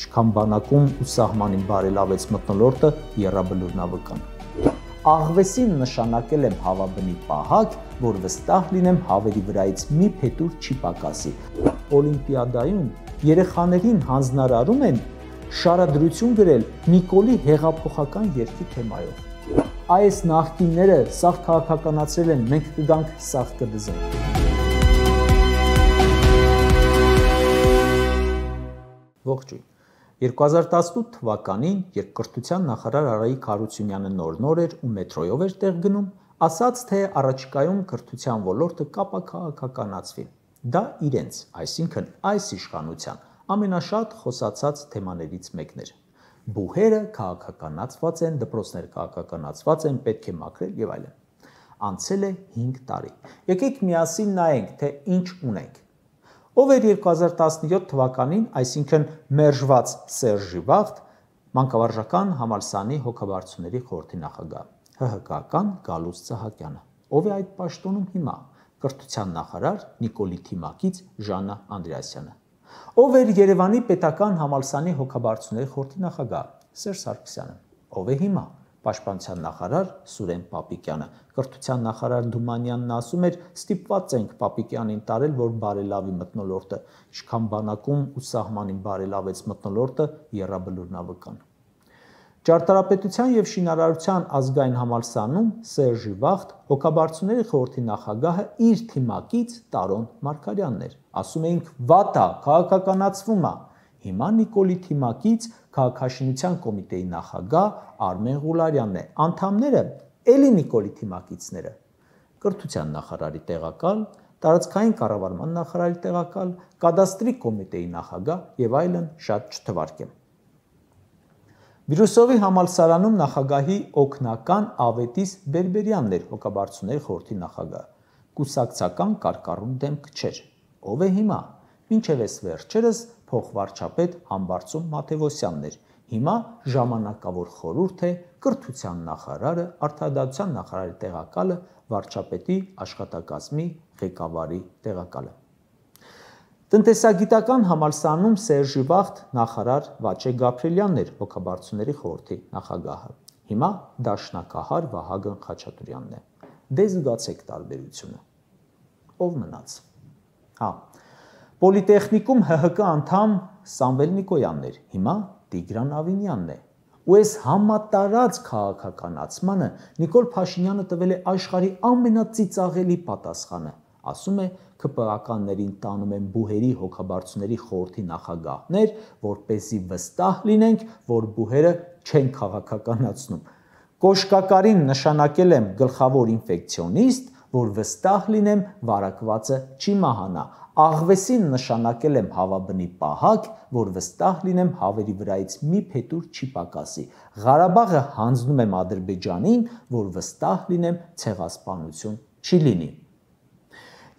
ինչքան բանակում ու սահմանին բարելավեց մտնոլորտը երաբլուրնավկան։ Աղվեսին նշանակել եմ հավաբնի պահակ, որ վստահ լինեմ հավերի վրայից մի փետուր չի պակասի։ Օլիմպիադայում երեխաներին հանձնարարում են շարադրություն գրել Նիկոլի հեղափոխական երկի թեմայով։ Այս նախկինները սաղ քաղաքականացրել են, մենք կգանք սաղ կդզենք։ Ողջույն։ 2018 թվականին, երբ կրթության նախարար Արայիկ Հարությունյանը նոր-նոր էր ու մետրոյով էր տեղ գնում, ասաց, թե առաջիկայում կրթության ոլորտը կապակահաղականացվի։ Դա իրենց, այսինքն այս իշխանության ամենաշատ խոսացած թեմաներից մեկն էր։ Բուհերը քաղաքականացված են, դպրոցներ քաղաքականացված են, պետք է մաքրել եւ այլն։ Անցել է 5 տարի։ Եկեք միասին նայենք, թե ինչ ունենք ով էր 2017 թվականին, այսինքն մերժված Սերժի Վաղտ, մանկավարժական համալսանի հոգաբարձուների խորհրդի նախագահ ՀՀԿ-ական Գալուս Սահակյանը, ով է այդ պաշտոնում հիմա, կրթության նախարար Նիկոլի Թիմակից Ժանա Անդրեասյանը, ով էր Երևանի պետական համալսանի հոգաբարձուների խորհրդի նախագահ Սերժ Սարգսյանը, ով է հիմա պաշտպանության նախարար Սուրեն Պապիկյանը։ Կրթության նախարար Դումանյանն ասում էր. «Ստիպված ենք Պապիկյանին տարել, որ բարելավի մթնոլորտը, ինչքան բանակում ու սահմանին բարելավեց մթնոլորտը Եռաբլուրնավկան»։ Ճարտարապետության եւ շինարարության ազգային համալսանում Սերժի Վախտ հոգաբարձուների խորհրդի նախագահը իր թիմակից Տարոն Մարգարյանն էր։ Ասում էինք՝ «Վատա, քաղաքականացվում է»։ Հիմա Նիկոլի Թիմակից քաղաքաշինության կոմիտեի նախագահ Արմեն Ղուլարյանն է։ Անդամները էլի Նիկոլի Թիմակիցները։ Կրթության նախարարի տեղակալ, տարածքային կառավարման նախարարի տեղակալ, կադաստրի կոմիտեի նախագահ եւ այլն շատ չթվարկեմ։ Վիրուսովի համալսարանում նախագահի օկնական Ավետիս Բերբերյանն էր հոգաբարձուների խորհրդի նախագահ։ Կուսակցական կարկառուն դեմք չէր։ Ո՞վ է հիմա։ Ինչև էս վերջերս փոխվարչապետ Համբարձում Մաթևոսյանն էր։ Հիմա ժամանակավոր խորհուրդ է կրթության նախարարը, արտադրության նախարարի տեղակալը, վարչապետի աշխատակազմի ղեկավարի տեղակալը։ Տնտեսագիտական համալսարանում Սերժի Վախտ նախարար Վաչե Գաբրելյանն էր հոգաբարձուների խորհրդի նախագահը։ Հիմա դաշնակահար Վահագն Խաչատուրյանն է։ Դե զգացեք տարբերությունը։ Ով մնաց։ Հա, Պոլիտեխնիկում ՀՀԿ անդամ Սամվել Նիկոյանն էր, հիմա Տիգրան Ավինյանն է։ Ու այս համատարած քաղաքականացմանը Նիկոլ Փաշինյանը տվել է աշխարի ամենածիծաղելի պատասխանը։ Ասում է, ԿՊԱ-ականներին տանում են բուհերի հոգաբարձուների խորհրդի նախագահներ, որպեսզի վստահ լինենք, որ բուհերը չեն քաղաքականացնում։ Կոշկակարին նշանակել եմ գլխավոր ինֆեկցիոնիստ, որ վստահ լինեմ վարակվածը չի մահանա։ Աղվեսին նշանակել եմ հավաբնի պահակ, որ վստահ լինեմ հավերի վրայից մի փետուր չի պակասի։ Ղարաբաղը հանձնում եմ Ադրբեջանին, որ վստահ լինեմ ցեղասպանություն չի լինի։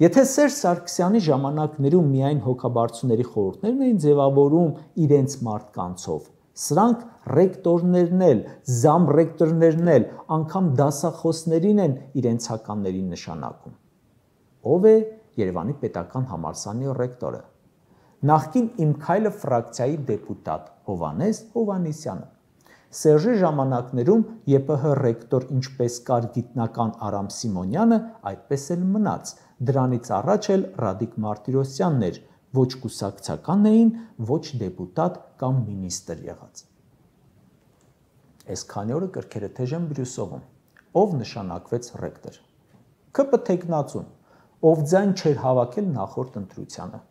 Եթե Սերժ Սարգսյանի ժամանակներում միայն հոգաբարձուների խորհուրդներն էին ձևավորում իրենց մարդկանցով, Սրանք ռեկտորներն էլ, զամռեկտորներն էլ, անգամ դասախոսներին են իրենց հականներին նշանակում։ Ո՞վ է Երևանի պետական համալսարանի ռեկտորը։ Նախկին իմ քայլը ֆրակցիայի դեպուտատ Հովանես Հովանեսյանը։ Սերժի ժամանակներում ԵՊՀ ռեկտոր ինչպես կար գիտնական Արամ Սիմոնյանը, այդպես էլ մնաց։ Դրանից առաջ էլ Ռադիկ Մարտիրոսյանն էր, ոչ կուսակցական էին, ոչ դեպուտատ կամ մինիստր եղած։ Այս քանի օրը կրկերը թեժեն Բրյուսովում, ով նշանակվեց ռեկտոր։ ԿՊ տեխնացուն, ով ձայն չէր հավաքել նախորդ ընտրությանը։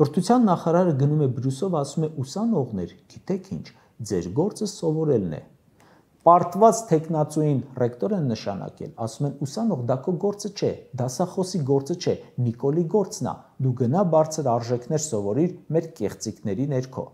Կրթության նախարարը գնում է Բրյուսով, ասում է՝ «Ուսանողներ, գիտեք ինչ, ձեր գործը սովորելն է, Պարտված տեխնացուին ռեկտորը նշանակել, ասում են ուսանող դա քո գործը չէ, դասախոսի գործը չէ, Նիկոլի գործն է։ Դու գնա բարձր արժեքներ սովորիր մեր կեղծիկների ներքո։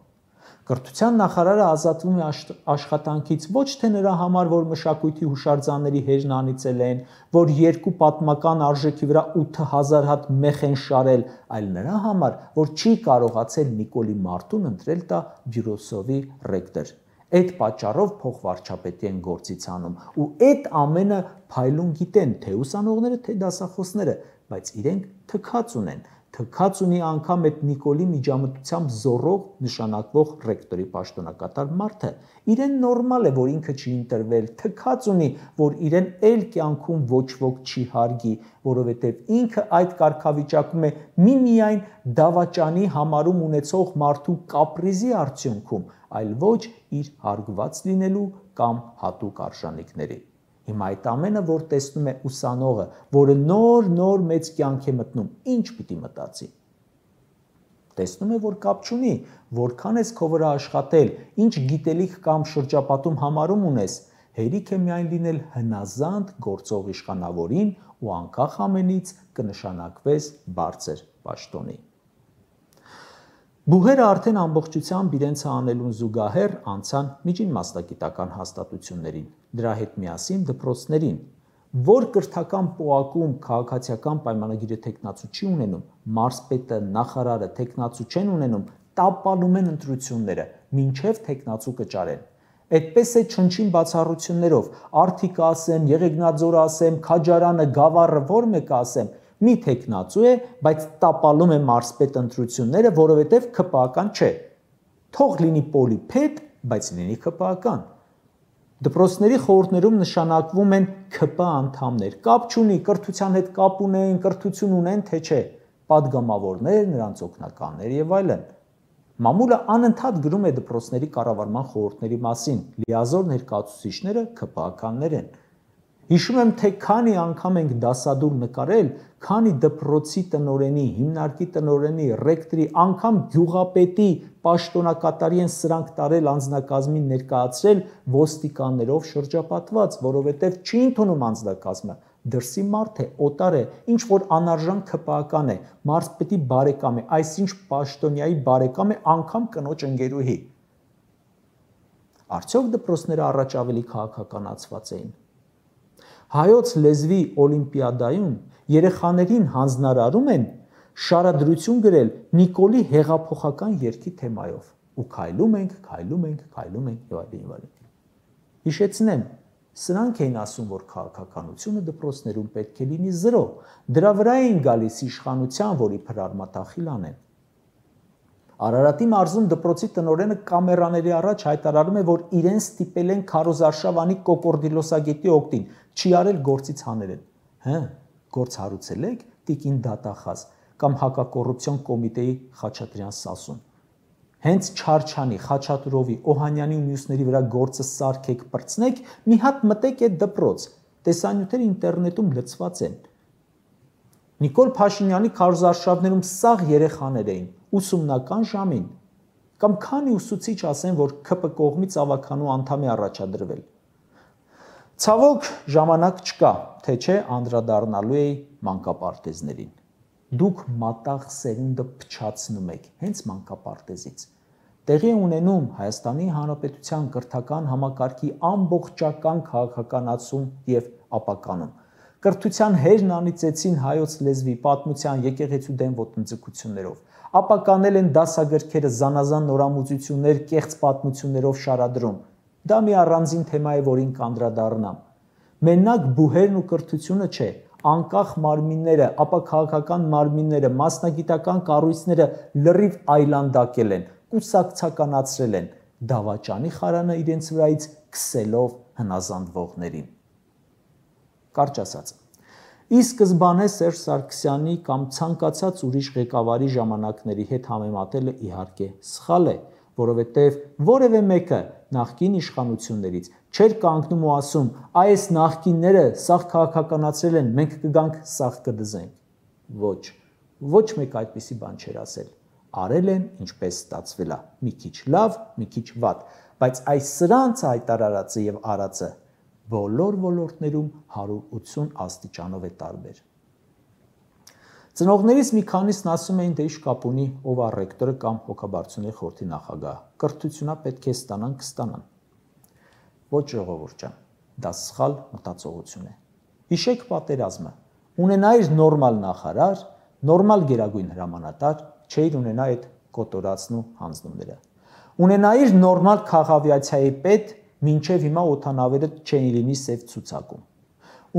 Կրթության նախարարը ազատվում է աշ, աշխատանքից ոչ թե նրա համար, որ մշակույթի հուշարձանների հերն անիցել են, որ երկու պատմական արժեքի վրա 8000 հատ մեխ են շարել, այլ նրա համար, որ չի կարողացել Նիկոլի Մարտուն ընտրել տա Բյուրոսովի ռեկտոր Այդ պատճառով փոխվարչապետի են գործից անում ու այդ ամենը փայլուն գիտեն թե ուսանողները, թե դասախոսները, բայց իրենք թքած ունեն թքած ունի անգամ այդ Նիկոլի միջամտությամբ զորող նշանակվող ռեկտորի պաշտոնակատար մարդը իրեն նորմալ է որ ինքը չի ընտրվել թքած ունի որ իրեն ել կյանքում ոչ ոք չի հարգի որովհետև ինքը այդ կարգավիճակում է մի միայն դավաճանի համարում ունեցող մարդու կապրիզի արդյունքում այլ ոչ իր հարգված լինելու կամ հատուկ արժանինքների Հիմա այդ ամենը, որ տեսնում է ուսանողը, որը նոր-նոր մեծ կյանք է մտնում, ինչ պիտի մտածի։ Տեսնում է, որ կապ չունի, որքան ես քո վրա աշխատել, ինչ գիտելիք կամ շրջապատում համարում ունես, հերիք է միայն լինել հնազանդ գործող իշխանավորին ու անկախ ամենից կնշանակվես բարձր պաշտոնի։ Բուհերը արդեն ամբողջությամբ իրենց անելուն զուգահեռ անցան միջին մասնագիտական հաստատություններին, դրա հետ միասին դպրոցներին, որ կրթական պոակում քաղաքացիական պայմանագիրը տեխնացու չի ունենում, մարսպետը, նախարարը տեխնացու չեն ունենում, տապալում են ընտրությունները, ինչև տեխնացու կճարեն։ Այդպես է չնչին բացառություններով, արթիկ ասեմ, Եղեգնաձոր ասեմ, Քաջարանը, Գավառը, որ մեկ ասեմ, մի տեխնացու է, բայց տապալում է մարսպետ ընտրությունները, որովհետև քպական չէ։ Թող լինի պոլիփետ, բայց լինի քպական։ Դպրոցների խորհուրդներում նշանակվում են ԿՊ անդամներ։ Կապ չունի կրթության հետ կապ ունեն, կրթություն ունեն թե չէ, падգամավորներ, նրանց օգնականներ եւ այլն։ Մամուլը անընդհատ գրում է դպրոցների կառավարման խորհուրդների մասին։ Լիազոր ներկայացուցիչները ԿՊ-ականներ են։ Հիշում եմ, թե քանի անգամ ենք դասադուլ նկարել, քանի դպրոցի տնորենի, հիմնարկի տնորենի, ռեկտրի, անգամ գյուղապետի պաշտոնակատարի են սրանք տարել անձնակազմին ներկայացրել ոստիկաններով շրջապատված, որովհետև չի ընդունում անձնակազմը դրսի մարդ է, օտար է, ինչ որ անարժան քպական է, մարդ պետք է բարեկամ է, այսինչ պաշտոնյայի բարեկամ է անգամ կնոջ ընկերուհի։ Արդյոք դպրոցները առաջ ավելի քաղաքականացված էին հայոց լեզվի օլիմպիադայում երեխաներին հանձնարարում են շարադրություն գրել Նիկոլի հեղափոխական երգի թեմայով ու քայլում ենք, քայլում ենք, քայլում ենք եւ այլն եւ այլն։ Հիշեցնեմ, սրանք էին ասում, որ քաղաքականությունը դպրոցներում պետք է լինի 0։ Դրա վրա էին գալիս իշխանության, որի փրարմատախիլ անեն։ Արարատի մարզում դպրոցի տնորենը կամերաների առաջ հայտարարում է, որ իրեն ստիպել են Քարոզարշավանի կոպորդիլոսագետի օկտին, չի արել գործից հանել են։ Հա, գործ հարուցել եք տիկին դատախազ կամ հակակոռուպցիոն կոմիտեի Խաչատրյան Սասուն։ Հենց Չարչյանի, Խաչատուրովի, Օհանյանի ու մյուսների վրա գործը սարքեք, բրցնեք, մի հատ մտեք այդ դպրոց։ Տեսանյութերը ինտերնետում լցված են։ Նիկոլ Փաշինյանի քարոզարշավներում սաղ երեխաներ էին ուսումնական ժամին։ Կամ քանի ուսուցիչ ասեն, որ ԿՊ կողմից ավականու անդամի առաջադրվել։ Ցավոք ժամանակ չկա, թե չէ անդրադառնալու էի մանկապարտեզներին։ Դուք մատաղ սերունդը փչացնում եք հենց մանկապարտեզից։ Տեղի ունենում Հայաստանի Հանրապետության կրթական համակարգի ամբողջական քաղաքականացում եւ ապականում կրթության հերն անիծեցին հայոց լեզվի պատմության եկեղեցու դեմ ոտնձգություններով ապա կանել են դասագրքերը զանազան նորամուծություններ կեղծ պատմություններով շարադրում դա մի առանձին թեմա է որին կանդրադառնամ մենակ բուհերն ու կրթությունը չէ անկախ մարմինները, ապա քաղաքական մարմինները, մասնագիտական կառույցները լրիվ այլանդակել են, կուսակցականացրել են դավաճանի խարանը իրենց վրայից քսելով հնազանդվողներին կարճ ասած։ Ի սկզբանե Սերժ Սարգսյանի կամ ցանկացած ուրիշ ղեկավարի ժամանակների հետ համեմատելը իհարկե սխալ է, որովհետև որևէ մեկը նախկին իշխանություններից չէր կանգնում ու ասում՝ «Այս նախկինները սաղ քաղաքականացրել են, մենք կգանք սաղ կդզենք»։ Ոչ, ոչ մեկ այդպիսի բան չէր ասել։ Արել են ինչպես ստացվել է՝ մի քիչ լավ, մի քիչ վատ, բայց այս սրանց հայտարարածը եւ արածը բոլոր ոլորտներում 180 աստիճանով է տարբեր։ Ծնողներից մի քանիսն ասում էին, դե ի՞նչ կապ ունի ով ա ռեկտորը կամ հոգաբարձուների խորհրդի նախագահ։ Կրթությունա պետք է ստանան, կստանան։ Ոչ ժողովուրդ ջան, դա սխալ մտածողություն է։ Հիշեք պատերազմը։ Ունենայիր նորմալ նախարար, նորմալ գերագույն հրամանատար, չէիր ունենա այդ կոտորածն ու հանձնումները։ Ունենայիր նորմալ քաղաքավիացիայի պետ, մինչև հիմա օթանավերը չեն լինի սև ցուցակում։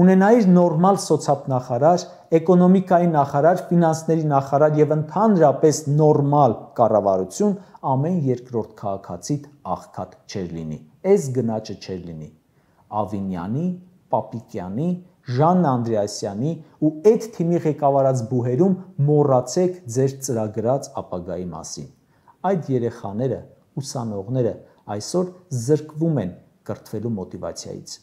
Ունենայիր նորմալ սոցիալ-նախարար, էկոնոմիկայի նախարար, ֆինանսների նախարար եւ ընդհանրապես նորմալ կառավարություն ամեն երկրորդ քաղաքացիդ աղքատ չեր լինի։ Այս գնաճը չեր լինի։ Ավինյանի, Պապիկյանի, Ժան Անդրեասյանի ու այդ թիմի ղեկավարած բուհերում մոռացեք ձեր ծրագրած ապագայի մասին։ Այդ երեխաները, ուսանողները այսօր զրկվում են կրթվելու մոտիվացիայից։